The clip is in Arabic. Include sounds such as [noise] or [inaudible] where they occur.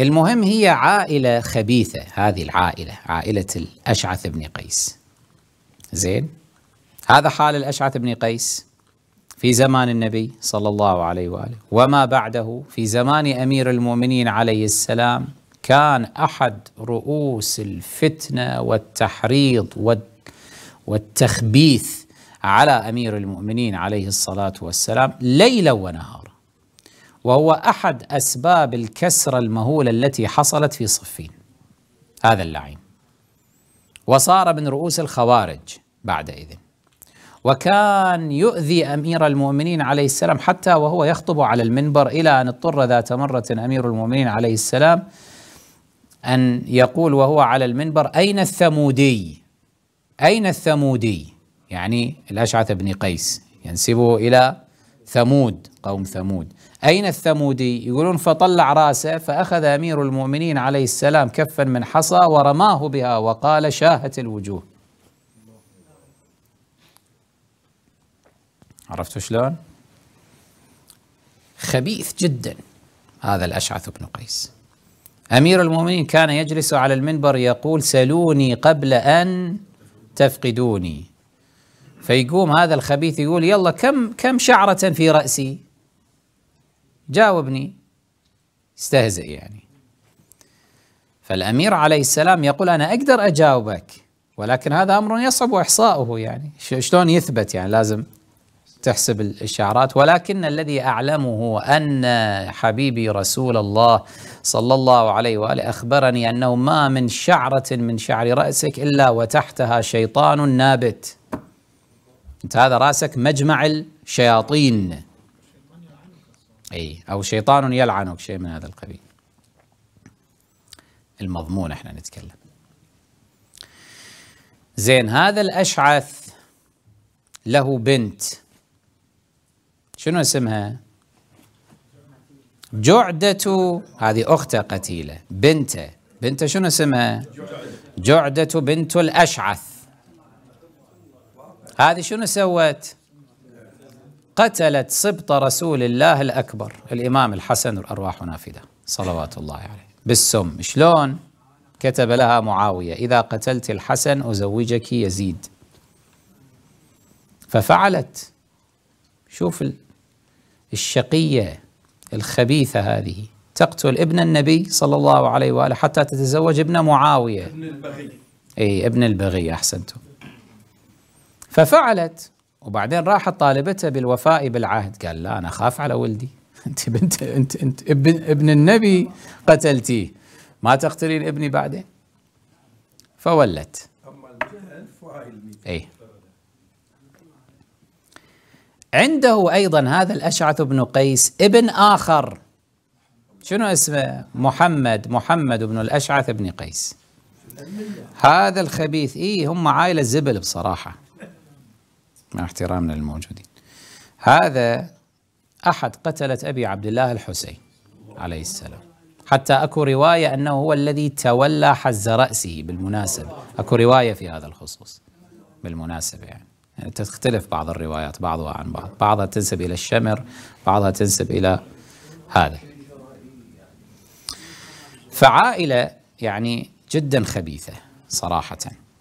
المهم هي عائلة خبيثة هذه العائلة عائلة الأشعث بن قيس زين هذا حال الأشعث بن قيس في زمان النبي صلى الله عليه وآله وما بعده في زمان أمير المؤمنين عليه السلام كان أحد رؤوس الفتنة والتحريض والتخبيث على أمير المؤمنين عليه الصلاة والسلام ليلا ونهارا وهو أحد أسباب الكسرة المهولة التي حصلت في صفين هذا اللعين وصار من رؤوس الخوارج بعدئذ وكان يؤذي أمير المؤمنين عليه السلام حتى وهو يخطب على المنبر إلى أن اضطر ذات مرة أمير المؤمنين عليه السلام أن يقول وهو على المنبر أين الثمودي أين الثمودي يعني الأشعث بن قيس ينسبه إلى ثمود قوم ثمود أين الثمودي يقولون فطلع راسه فأخذ أمير المؤمنين عليه السلام كفا من حصى ورماه بها وقال شاهت الوجوه عرفتوا شلون؟ خبيث جدا هذا الأشعث بن قيس أمير المؤمنين كان يجلس على المنبر يقول سلوني قبل أن تفقدوني فيقوم هذا الخبيث يقول يلا كم كم شعرة في رأسي جاوبني استهزئ يعني فالأمير عليه السلام يقول أنا أقدر أجاوبك ولكن هذا أمر يصعب إحصاؤه يعني شلون يثبت يعني لازم تحسب الشعرات ولكن الذي أعلمه أن حبيبي رسول الله صلى الله عليه وآله أخبرني أنه ما من شعرة من شعر رأسك إلا وتحتها شيطان نابت أنت هذا رأسك مجمع الشياطين اي او شيطان يلعنك شيء من هذا القبيل المضمون احنا نتكلم زين هذا الاشعث له بنت شنو اسمها جعدة هذه أخته قتيلة بنته بنته شنو اسمها جعدة بنت الأشعث هذه شنو سوت قتلت سبط رسول الله الأكبر الإمام الحسن الأرواح نافدة صلوات الله عليه بالسم شلون كتب لها معاوية إذا قتلت الحسن أزوجك يزيد ففعلت شوف الشقية الخبيثة هذه تقتل ابن النبي صلى الله عليه وآله حتى تتزوج ابن معاوية ابن البغي أي ابن البغي أحسنتم ففعلت وبعدين راحت طالبته بالوفاء بالعهد قال لا أنا أخاف على ولدي [laughs] أنت بنت أنت, أنت ابن, ابن النبي قتلتيه ما تقتلين ابني بعدين فولت أي عنده أيضا هذا الأشعث بن قيس ابن آخر شنو اسمه محمد محمد بن الأشعث بن قيس هذا الخبيث إيه هم عائلة زبل بصراحة مع احترامنا للموجودين هذا أحد قتلة أبي عبد الله الحسين عليه السلام حتى أكو رواية أنه هو الذي تولى حز رأسه بالمناسبة أكو رواية في هذا الخصوص بالمناسبة يعني, يعني تختلف بعض الروايات بعضها عن بعض بعضها تنسب إلى الشمر بعضها تنسب إلى هذا فعائلة يعني جدا خبيثة صراحة